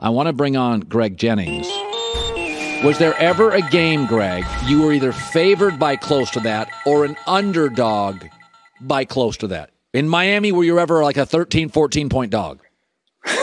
I want to bring on Greg Jennings. Was there ever a game, Greg, you were either favored by close to that or an underdog by close to that? In Miami, were you ever like a 13, 14 point dog?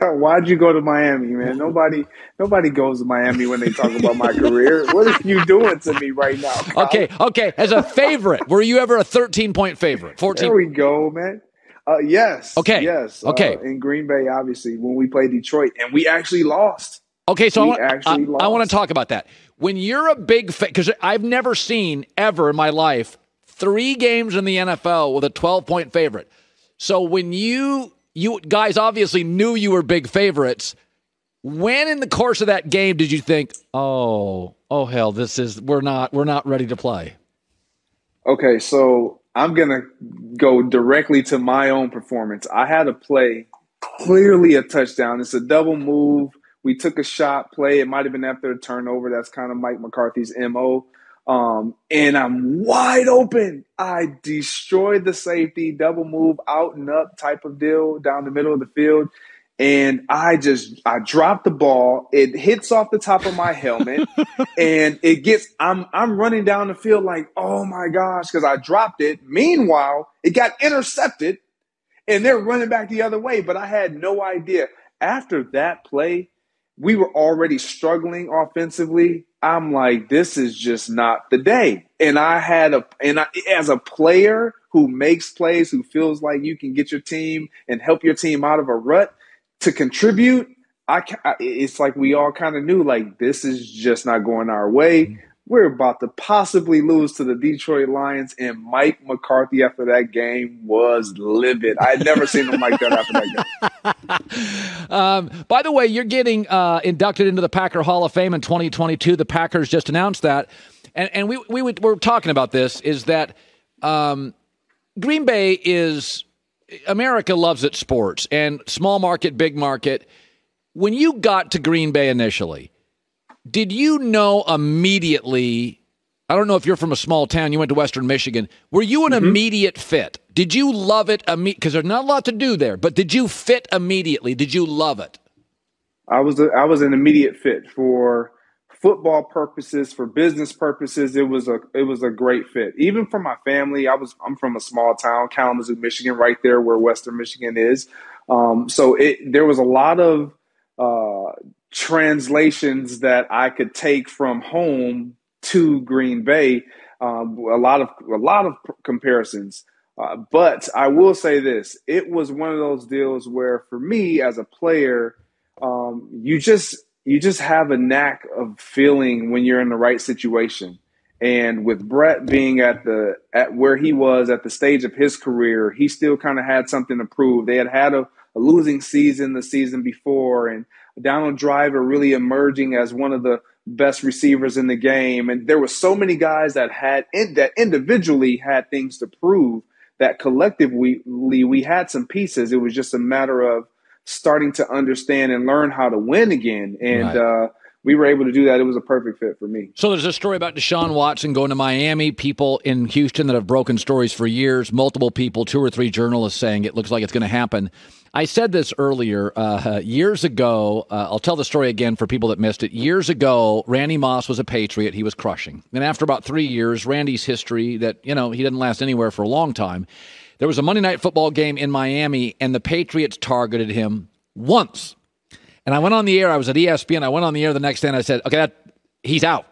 Why'd you go to Miami, man? Nobody, nobody goes to Miami when they talk about my career. What are you doing to me right now? Kyle? Okay, okay. As a favorite, were you ever a thirteen-point favorite? Fourteen. There we go, man. Uh, yes. Okay. Yes. Uh, okay. Uh, in Green Bay, obviously, when we played Detroit, and we actually lost. Okay, so we I, I, I want to talk about that. When you're a big fan, because I've never seen ever in my life three games in the NFL with a 12 point favorite. So when you you guys obviously knew you were big favorites. When in the course of that game did you think, oh, oh hell, this is we're not we're not ready to play? Okay, so I'm going to go directly to my own performance. I had a play, clearly a touchdown. It's a double move. We took a shot play. It might have been after a turnover. That's kind of Mike McCarthy's MO. Um, and I'm wide open. I destroyed the safety, double move, out and up type of deal down the middle of the field and I just I dropped the ball. It hits off the top of my helmet, and it gets. I'm I'm running down the field like, oh my gosh, because I dropped it. Meanwhile, it got intercepted, and they're running back the other way. But I had no idea. After that play, we were already struggling offensively. I'm like, this is just not the day. And I had a and I, as a player who makes plays, who feels like you can get your team and help your team out of a rut to contribute, I, I it's like we all kind of knew like this is just not going our way. Mm-hmm. We're about to possibly lose to the Detroit Lions, and Mike McCarthy after that game was livid. I had never seen him like that after that game. Um, by the way, you're getting uh, inducted into the Packer Hall of Fame in 2022. The Packers just announced that, and and we we, we were talking about this is that um, Green Bay is America loves its sports and small market, big market. When you got to Green Bay initially, did you know immediately? I don't know if you're from a small town, you went to Western Michigan. Were you an mm-hmm. immediate fit? Did you love it? Because there's not a lot to do there, but did you fit immediately? Did you love it? I was a, I was an immediate fit for football purposes, for business purposes, it was a it was a great fit. Even for my family, I was I'm from a small town, Kalamazoo, Michigan, right there where Western Michigan is. Um, so it there was a lot of uh, translations that I could take from home to Green Bay. Um, a lot of a lot of comparisons. Uh, but I will say this: it was one of those deals where, for me as a player, um, you just you just have a knack of feeling when you're in the right situation. And with Brett being at the at where he was at the stage of his career, he still kind of had something to prove. They had had a, a, losing season the season before, and Donald Driver really emerging as one of the best receivers in the game. And there were so many guys that had in, that individually had things to prove that collectively we had some pieces. It was just a matter of starting to understand and learn how to win again. And right. uh, we were able to do that. It was a perfect fit for me. So there's a story about Deshaun Watson going to Miami. People in Houston that have broken stories for years. Multiple people, two or three journalists saying it looks like it's going to happen. I said this earlier uh, years ago. Uh, I'll tell the story again for people that missed it. Years ago, Randy Moss was a Patriot. He was crushing. And after about three years, Randy's history that, you know, he didn't last anywhere for a long time. There was a Monday night football game in Miami, and the Patriots targeted him once. And I went on the air. I was at ESPN. I went on the air the next day, and I said, "Okay, that, he's out.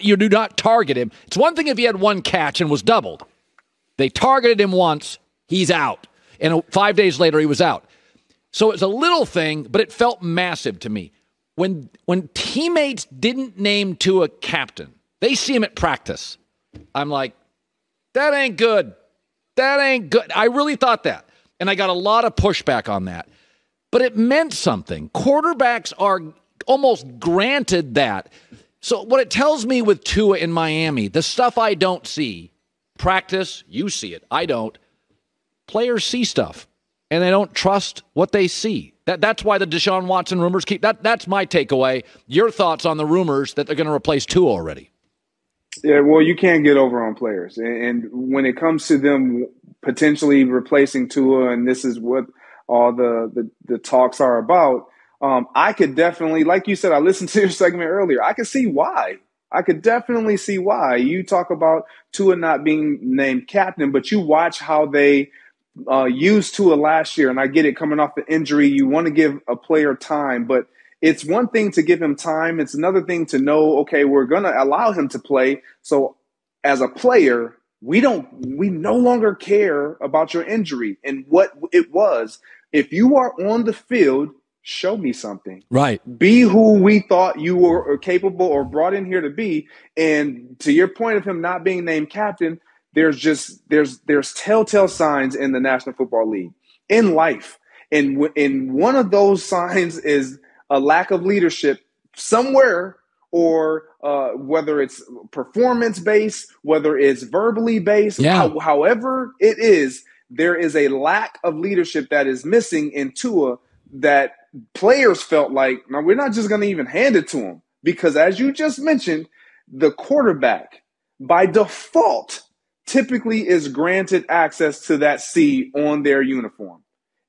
you do not target him. It's one thing if he had one catch and was doubled. They targeted him once. He's out. And five days later, he was out. So it's a little thing, but it felt massive to me. When when teammates didn't name Tua captain, they see him at practice. I'm like, that ain't good that ain't good. I really thought that. And I got a lot of pushback on that. But it meant something. Quarterbacks are almost granted that. So, what it tells me with Tua in Miami, the stuff I don't see, practice, you see it, I don't. Players see stuff and they don't trust what they see. That, that's why the Deshaun Watson rumors keep that. That's my takeaway. Your thoughts on the rumors that they're going to replace Tua already? Yeah, well, you can't get over on players, and, and when it comes to them potentially replacing Tua, and this is what all the the, the talks are about. Um, I could definitely, like you said, I listened to your segment earlier. I could see why. I could definitely see why you talk about Tua not being named captain, but you watch how they uh, used Tua last year, and I get it coming off an injury. You want to give a player time, but it's one thing to give him time. It's another thing to know, okay, we're going to allow him to play. So as a player, we don't, we no longer care about your injury and what it was. If you are on the field, show me something. Right. Be who we thought you were capable or brought in here to be. And to your point of him not being named captain, there's just, there's, there's telltale signs in the National Football League in life. And, w- and one of those signs is a lack of leadership somewhere or uh, whether it's performance based, whether it's verbally based, yeah. how, however it is, there is a lack of leadership that is missing in Tua that players felt like, now we're not just going to even hand it to him because, as you just mentioned, the quarterback by default typically is granted access to that C on their uniform.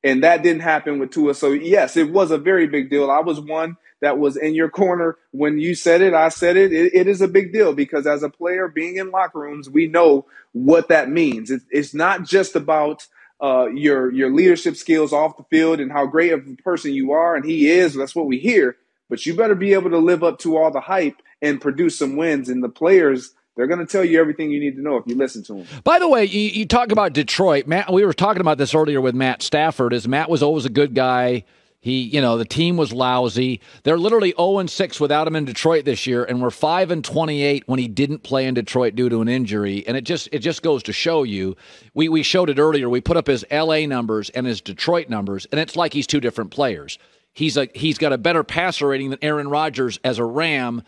And that didn't happen with Tua. So, yes, it was a very big deal. I was one that was in your corner when you said it. I said it. It, it is a big deal because as a player being in locker rooms, we know what that means. It, it's not just about uh, your your leadership skills off the field and how great of a person you are, and he is. That's what we hear. But you better be able to live up to all the hype and produce some wins. And the players they're going to tell you everything you need to know if you listen to them. By the way, you, you talk about Detroit. Matt, we were talking about this earlier with Matt Stafford. Is Matt was always a good guy. He, you know, the team was lousy. They're literally 0 and 6 without him in Detroit this year, and we're 5 and 28 when he didn't play in Detroit due to an injury. And it just it just goes to show you. We we showed it earlier. We put up his LA numbers and his Detroit numbers, and it's like he's two different players. He's a he's got a better passer rating than Aaron Rodgers as a Ram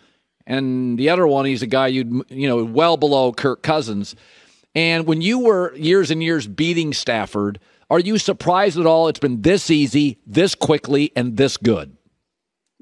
and the other one he's a guy you'd you know well below Kirk Cousins. And when you were years and years beating Stafford, are you surprised at all? It's been this easy, this quickly, and this good.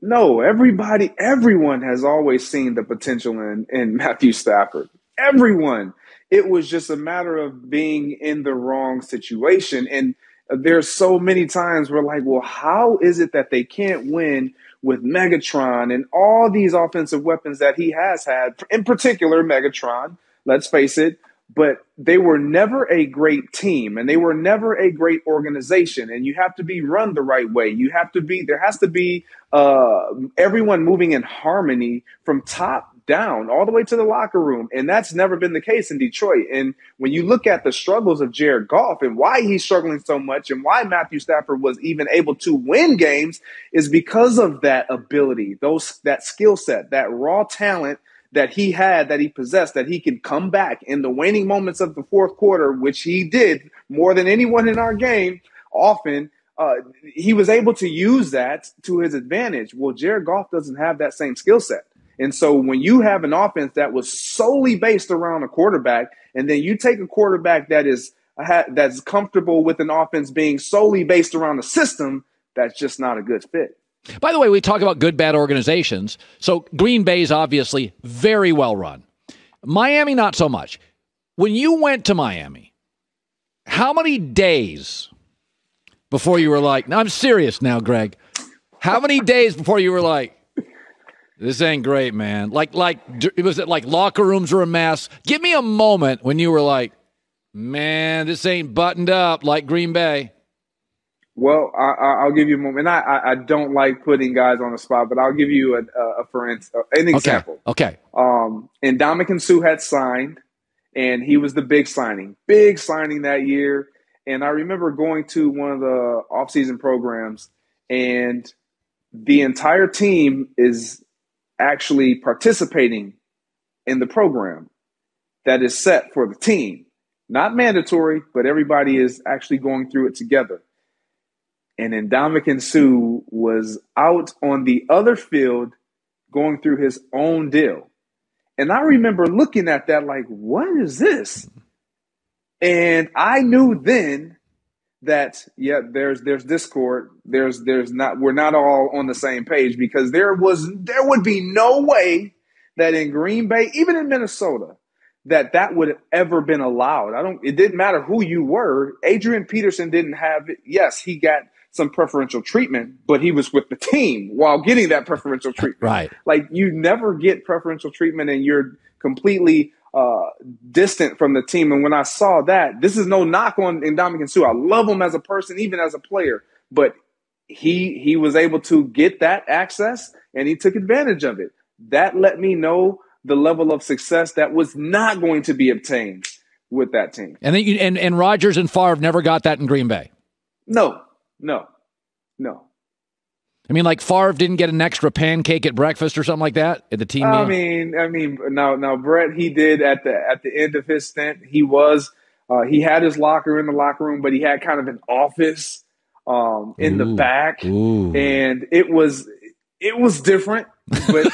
No, everybody, everyone has always seen the potential in, in Matthew Stafford. Everyone. It was just a matter of being in the wrong situation. And uh, there's so many times we're like, well, how is it that they can't win with Megatron and all these offensive weapons that he has had, in particular Megatron, let's face it, but they were never a great team and they were never a great organization. And you have to be run the right way. You have to be, there has to be uh, everyone moving in harmony from top down all the way to the locker room. And that's never been the case in Detroit. And when you look at the struggles of Jared Goff and why he's struggling so much and why Matthew Stafford was even able to win games is because of that ability, those that skill set, that raw talent that he had, that he possessed, that he could come back in the waning moments of the fourth quarter, which he did more than anyone in our game often. Uh, he was able to use that to his advantage. Well, Jared Goff doesn't have that same skill set. And so when you have an offense that was solely based around a quarterback, and then you take a quarterback that is that's comfortable with an offense being solely based around a system, that's just not a good fit. By the way, we talk about good, bad organizations. So Green Bay is obviously very well run. Miami, not so much. When you went to Miami, how many days before you were like, no, I'm serious now, Greg? How many days before you were like, this ain't great, man. Like, like, was it like locker rooms were a mess? Give me a moment when you were like, man, this ain't buttoned up like Green Bay. Well, I, will give you a moment. I, I don't like putting guys on the spot, but I'll give you a, a, a for instance, an example. Okay. okay. Um, and Dominican Sue had signed, and he was the big signing, big signing that year. And I remember going to one of the offseason programs, and the entire team is actually participating in the program that is set for the team. Not mandatory, but everybody is actually going through it together. And Indomitian Sue was out on the other field going through his own deal. And I remember looking at that like, what is this? And I knew then that yeah there's there's discord there's there's not we're not all on the same page because there was there would be no way that in green bay even in minnesota that that would have ever been allowed i don't it didn't matter who you were adrian peterson didn't have it yes he got some preferential treatment but he was with the team while getting that preferential treatment right like you never get preferential treatment and you're completely uh, distant from the team. And when I saw that, this is no knock on Indominus Sue. I love him as a person, even as a player, but he he was able to get that access and he took advantage of it. That let me know the level of success that was not going to be obtained with that team. And you, and and Rodgers and Favre never got that in Green Bay. No, no, no. I mean, like Favre didn't get an extra pancake at breakfast or something like that at the team. I mean, I mean, now now Brett he did at the at the end of his stint. He was uh, he had his locker in the locker room, but he had kind of an office um, in ooh, the back, ooh. and it was it was different, but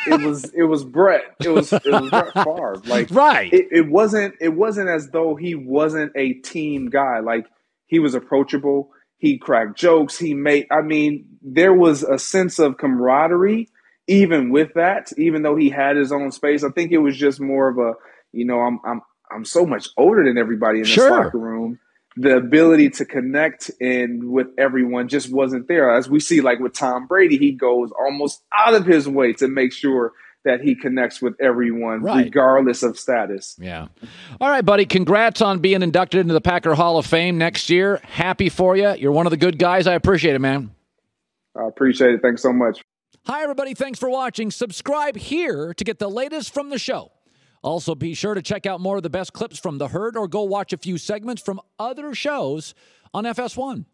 it was it was Brett. It was it was Brett Favre. Like right, it, it wasn't it wasn't as though he wasn't a team guy. Like he was approachable. He cracked jokes. He made, I mean, there was a sense of camaraderie even with that, even though he had his own space. I think it was just more of a, you know, I'm, I'm, I'm so much older than everybody in the sure. locker room. The ability to connect and with everyone just wasn't there. As we see, like with Tom Brady, he goes almost out of his way to make sure that he connects with everyone, right. regardless of status. Yeah. All right, buddy. Congrats on being inducted into the Packer Hall of Fame next year. Happy for you. You're one of the good guys. I appreciate it, man. I appreciate it. Thanks so much. Hi, everybody. Thanks for watching. Subscribe here to get the latest from the show. Also, be sure to check out more of the best clips from The Herd or go watch a few segments from other shows on FS1.